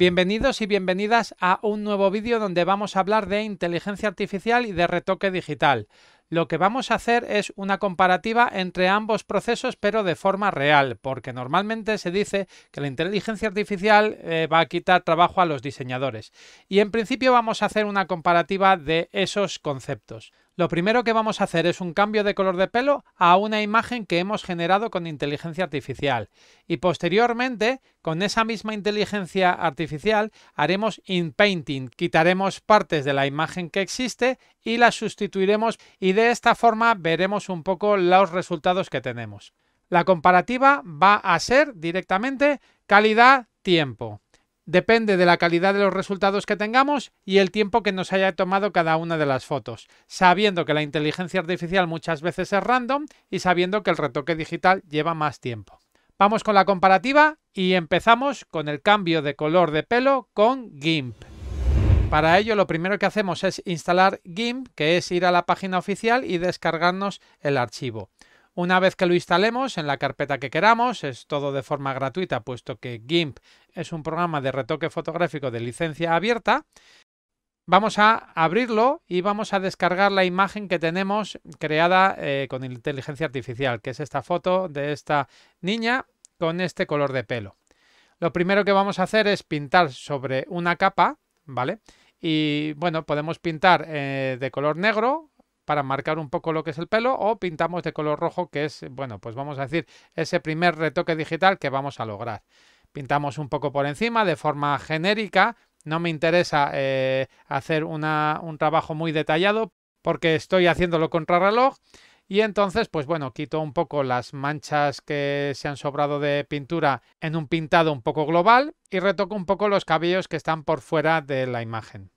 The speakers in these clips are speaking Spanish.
Bienvenidos y bienvenidas a un nuevo vídeo donde vamos a hablar de inteligencia artificial y de retoque digital. Lo que vamos a hacer es una comparativa entre ambos procesos pero de forma real, porque normalmente se dice que la inteligencia artificial eh, va a quitar trabajo a los diseñadores. Y en principio vamos a hacer una comparativa de esos conceptos. Lo primero que vamos a hacer es un cambio de color de pelo a una imagen que hemos generado con inteligencia artificial y posteriormente con esa misma inteligencia artificial haremos inpainting, quitaremos partes de la imagen que existe y las sustituiremos y de esta forma veremos un poco los resultados que tenemos. La comparativa va a ser directamente calidad-tiempo. Depende de la calidad de los resultados que tengamos y el tiempo que nos haya tomado cada una de las fotos, sabiendo que la inteligencia artificial muchas veces es random y sabiendo que el retoque digital lleva más tiempo. Vamos con la comparativa y empezamos con el cambio de color de pelo con GIMP. Para ello lo primero que hacemos es instalar GIMP, que es ir a la página oficial y descargarnos el archivo. Una vez que lo instalemos en la carpeta que queramos, es todo de forma gratuita puesto que GIMP es un programa de retoque fotográfico de licencia abierta, vamos a abrirlo y vamos a descargar la imagen que tenemos creada eh, con inteligencia artificial, que es esta foto de esta niña con este color de pelo. Lo primero que vamos a hacer es pintar sobre una capa, ¿vale? Y bueno, podemos pintar eh, de color negro para marcar un poco lo que es el pelo o pintamos de color rojo que es, bueno, pues vamos a decir ese primer retoque digital que vamos a lograr. Pintamos un poco por encima de forma genérica. No me interesa eh, hacer un trabajo muy detallado porque estoy haciéndolo contrarreloj. Y entonces, pues bueno, quito un poco las manchas que se han sobrado de pintura en un pintado un poco global y retoco un poco los cabellos que están por fuera de la imagen.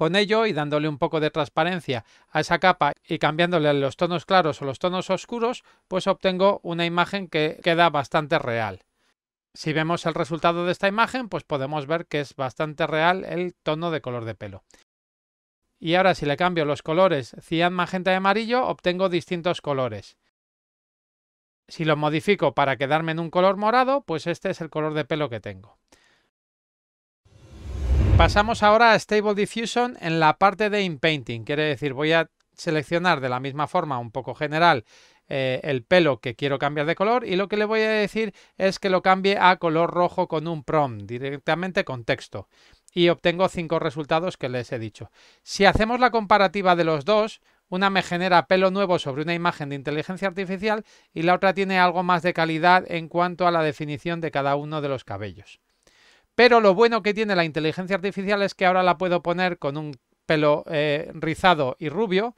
Con ello y dándole un poco de transparencia a esa capa y cambiándole los tonos claros o los tonos oscuros, pues obtengo una imagen que queda bastante real. Si vemos el resultado de esta imagen, pues podemos ver que es bastante real el tono de color de pelo. Y ahora si le cambio los colores cian, magenta y amarillo, obtengo distintos colores. Si lo modifico para quedarme en un color morado, pues este es el color de pelo que tengo. Pasamos ahora a Stable Diffusion en la parte de Inpainting. Quiere decir, voy a seleccionar de la misma forma, un poco general, eh, el pelo que quiero cambiar de color y lo que le voy a decir es que lo cambie a color rojo con un prom, directamente con texto. Y obtengo cinco resultados que les he dicho. Si hacemos la comparativa de los dos, una me genera pelo nuevo sobre una imagen de inteligencia artificial y la otra tiene algo más de calidad en cuanto a la definición de cada uno de los cabellos. Pero lo bueno que tiene la inteligencia artificial es que ahora la puedo poner con un pelo eh, rizado y rubio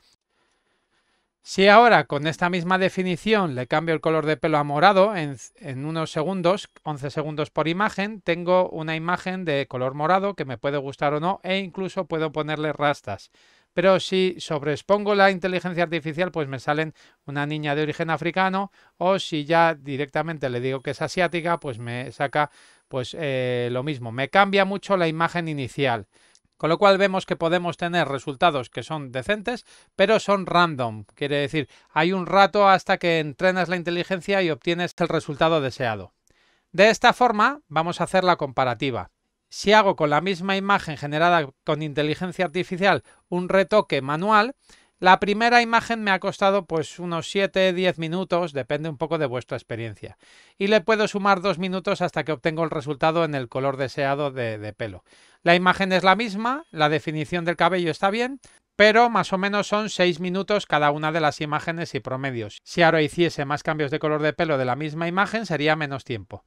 si ahora con esta misma definición le cambio el color de pelo a morado en, unos segundos, 11 segundos por imagen, tengo una imagen de color morado que me puede gustar o no e incluso puedo ponerle rastas. Pero si sobreexpongo la inteligencia artificial, pues me salen una niña de origen africano o si ya directamente le digo que es asiática, pues me saca pues eh, lo mismo. Me cambia mucho la imagen inicial. Con lo cual vemos que podemos tener resultados que son decentes, pero son random. Quiere decir, hay un rato hasta que entrenas la inteligencia y obtienes el resultado deseado. De esta forma vamos a hacer la comparativa. Si hago con la misma imagen generada con inteligencia artificial un retoque manual, la primera imagen me ha costado pues unos 7-10 minutos, depende un poco de vuestra experiencia. Y le puedo sumar dos minutos hasta que obtengo el resultado en el color deseado de, de, pelo. La imagen es la misma, la definición del cabello está bien, pero más o menos son 6 minutos cada una de las imágenes y promedios. Si ahora hiciese más cambios de color de pelo de la misma imagen sería menos tiempo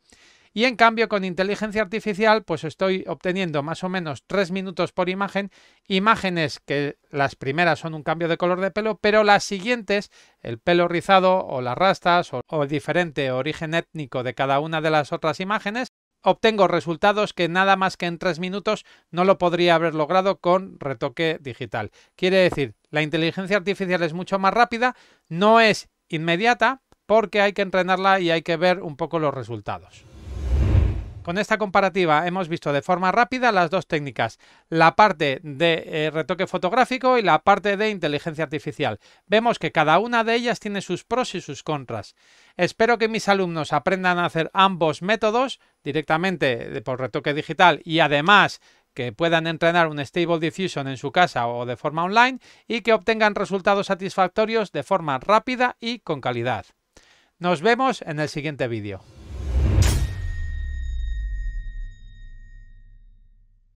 y en cambio con inteligencia artificial pues estoy obteniendo más o menos tres minutos por imagen, imágenes que las primeras son un cambio de color de pelo, pero las siguientes, el pelo rizado o las rastas o, o el diferente origen étnico de cada una de las otras imágenes, obtengo resultados que nada más que en tres minutos no lo podría haber logrado con retoque digital. Quiere decir, la inteligencia artificial es mucho más rápida, no es inmediata, porque hay que entrenarla y hay que ver un poco los resultados. Con esta comparativa hemos visto de forma rápida las dos técnicas, la parte de eh, retoque fotográfico y la parte de inteligencia artificial. Vemos que cada una de ellas tiene sus pros y sus contras. Espero que mis alumnos aprendan a hacer ambos métodos directamente por retoque digital y además que puedan entrenar un Stable Diffusion en su casa o de forma online y que obtengan resultados satisfactorios de forma rápida y con calidad. Nos vemos en el siguiente vídeo.